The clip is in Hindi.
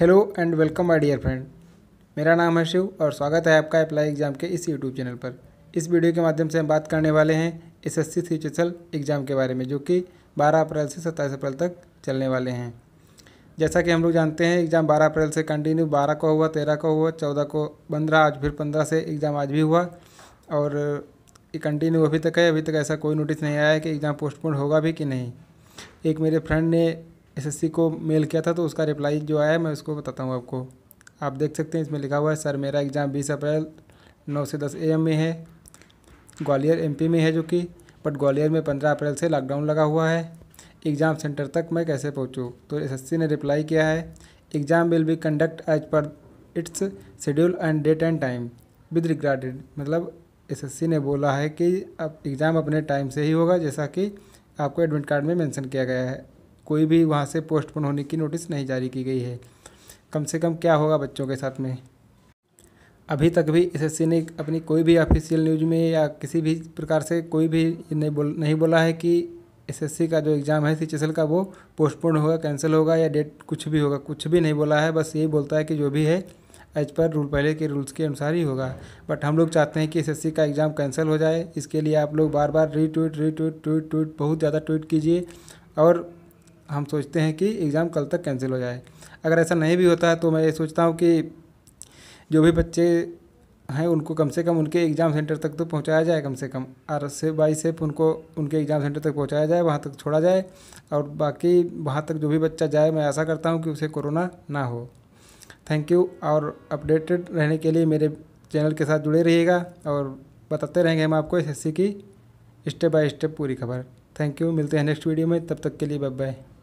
hello and welcome my dear friend मेरा नाम है शिव और स्वागत है आपका अप्लाई एग्ज़ाम के इस यूट्यूब चैनल पर इस वीडियो के माध्यम से हम बात करने वाले हैं एस एस सी एग्ज़ाम के बारे में जो कि 12 अप्रैल से 27 अप्रैल तक चलने वाले हैं जैसा कि हम लोग जानते हैं एग्ज़ाम 12 अप्रैल से कंटिन्यू 12 को हुआ तेरह को हुआ चौदह को बंद आज फिर पंद्रह से एग्ज़ाम आज भी हुआ और ये कंटिन्यू अभी तक है अभी तक ऐसा कोई नोटिस नहीं आया है कि एग्ज़ाम पोस्टपोन होगा भी कि नहीं एक मेरे फ्रेंड ने एसएससी को मेल किया था तो उसका रिप्लाई जो आया मैं उसको बताता हूँ आपको आप देख सकते हैं इसमें लिखा हुआ है सर मेरा एग्ज़ाम बीस अप्रैल नौ से दस एम में है ग्वालियर एम में है जो कि बट ग्वालियर में पंद्रह अप्रैल से लॉकडाउन लगा हुआ है एग्ज़ाम सेंटर तक मैं कैसे पहुँचूँ तो एस ने रिप्लाई किया है exam will be conduct as per its schedule and date and time with regarded मतलब एसएससी ने बोला है कि अब एग्ज़ाम अपने टाइम से ही होगा जैसा कि आपको एडमिट कार्ड में मेंशन किया गया है कोई भी वहाँ से पोस्टपोन होने की नोटिस नहीं जारी की गई है कम से कम क्या होगा बच्चों के साथ में अभी तक भी एस ने अपनी कोई भी ऑफिशियल न्यूज में या किसी भी प्रकार से कोई भी नहीं बोल नहीं बोला है कि एस का जो एग्ज़ाम है सीचेसल का वो पोस्टपोन होगा कैंसिल होगा या डेट कुछ भी होगा कुछ भी नहीं बोला है बस यही बोलता है कि जो भी है एज पर रूल पहले के रूल्स के अनुसार ही होगा बट हम लोग चाहते हैं कि एस का एग्ज़ाम कैंसिल हो जाए इसके लिए आप लोग बार बार रीट्वीट रीट्वीट ट्वीट ट्वीट बहुत ज़्यादा ट्वीट कीजिए और हम सोचते हैं कि एग्ज़ाम कल तक कैंसिल हो जाए अगर ऐसा नहीं भी होता है तो मैं ये सोचता हूँ कि जो भी बच्चे हैं उनको कम से कम उनके एग्ज़ाम सेंटर तक तो पहुंचाया जाए कम से कम आर से बाई सेफ उनको उनके एग्ज़ाम सेंटर तक पहुंचाया जाए वहां तक छोड़ा जाए और बाकी वहां तक जो भी बच्चा जाए मैं ऐसा करता हूं कि उसे कोरोना ना हो थैंक यू और अपडेटेड रहने के लिए मेरे चैनल के साथ जुड़े रहिएगा और बताते रहेंगे हम आपको एस की स्टेप बाय स्टेप पूरी खबर थैंक यू मिलते हैं नेक्स्ट वीडियो में तब तक के लिए बाय बाय